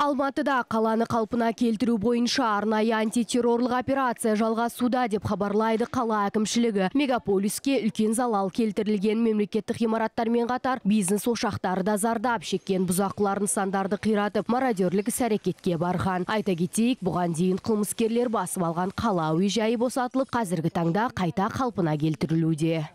Алматыда қаланы қалпына келтіру бойынша арнайы антитеррорлық операция жалға суда деп хабарлайды қала әкімшілігі. Мегаполиске үлкен залал келтірілген мемлекеттік мен қатар бизнес ошақтары да зардап шеккен бұзақылар нысандарды қиратып мародерлік сәрекетке әрекетке барған. Айта кетейік, бұған дейін қылмыскерлер басып алған қала әуежайы босатылып, қазіргі таңда қайта қалпына келтірілуде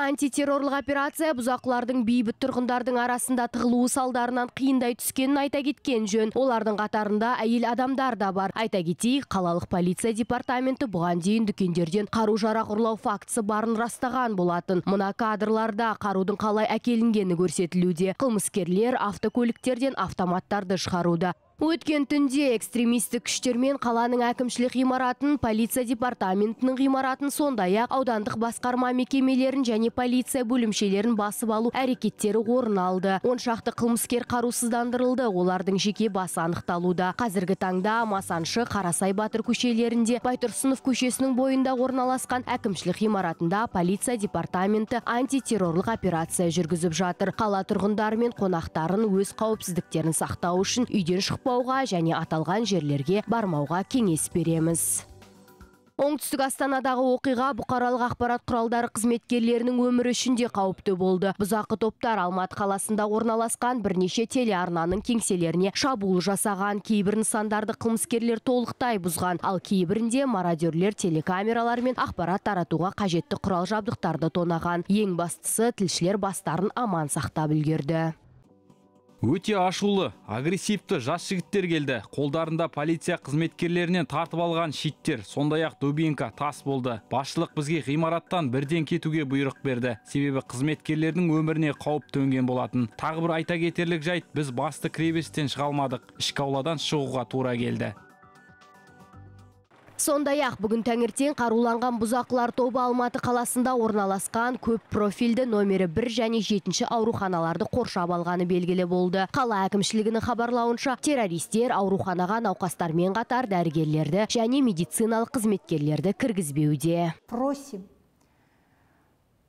антитеррорлық операция бұзақылардың бейбіт тұрғындардың арасында тығылуы салдарынан қиындай түскенін айта кеткен жөн олардың қатарында әйел адамдар да бар айта кетейік қалалық полиция департаменті бұған дейін дүкендерден қару жарақ ұрлау фактісі барын растаған болатын мына кадрларда қарудың қалай әкелінгені көрсетілуде қылмыскерлер автокөліктерден автоматтарды шығаруда Өткен түнде экстремистік күштермен қаланың әкімшілік ғимаратын, полиция департаментінің ғимаратын сондай-ақ аудандық басқарма мекемелерін және полиция бөлімшелерін басып алу әрекеттері орын алды. Он шақты қылмыскер қарусыздандырылды, олардың жеке басы анықталуда. Қазіргі таңда Масаншы, Қарасай Батыр көшелерінде, Байтұрсынов көшесінің бойында орналасқан әкімшілік ғимаратында полиция департаменті антитеррорлық операция жүргізіп жатыр. Қала тұрғындары мен қонақтарын өз қауіпсіздіктерін сақтау үшін үйден шықпау қорықпауға және аталған жерлерге бармауға кеңес береміз оңтүстік астанадағы оқиға бұқаралық ақпарат құралдары қызметкерлерінің өмірі үшін де қауіпті болды бұзақы топтар алматы қаласында орналасқан бірнеше телеарнаның кеңселеріне шабуыл жасаған кейбір нысандарды қылмыскерлер толықтай бұзған ал кейбірінде мародерлер телекамералар мен ақпарат таратуға қажетті құрал жабдықтарды тонаған ең бастысы тілшілер бастарын аман сақтап үлгерді Өте ашулы, агрессивті жас жігіттер келді. Қолдарында полиция қызметкерлерінен тартып алған шиттер, сондай-ақ дубинка тас болды. Басшылық бізге ғимараттан бірден кетуге бұйрық берді. Себебі қызметкерлердің өміріне қауіп төнген болатын. Тағы бір айта кетерлік жайт, біз басты кіреберістен шыға алмадық. Ішкі ауладан шығуға тура келді. Сондай-ақ бүгін таңертең қаруланған бұзақылар тобы Алматы қаласында орналасқан көп профильді номері бір және жетінші ауруханаларды қоршап алғаны белгілі болды. Қала әкімшілігінің хабарлауынша террористер ауруханаға науқастармен қатар дәрігерлерді және медициналық қызметкерлерді кіргізбеуде. Просим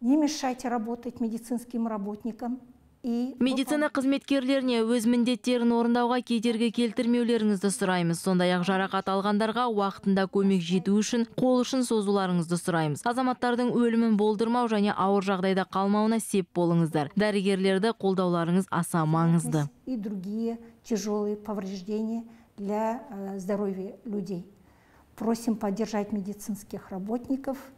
не мешайте работать медицинским работникам медицина қызметкерлеріне өз міндеттерін орындауға кедергі келтірмеулеріңізді сұраймыз сондай ақ жарақат алғандарға уақытында көмек жету үшін қол ұшын созуларыңызды сұраймыз азаматтардың өлімін болдырмау және ауыр жағдайда қалмауына сеп болыңыздар дәрігерлерді қолдауларыңыз аса маңызды э, просим поддержать медицинских работников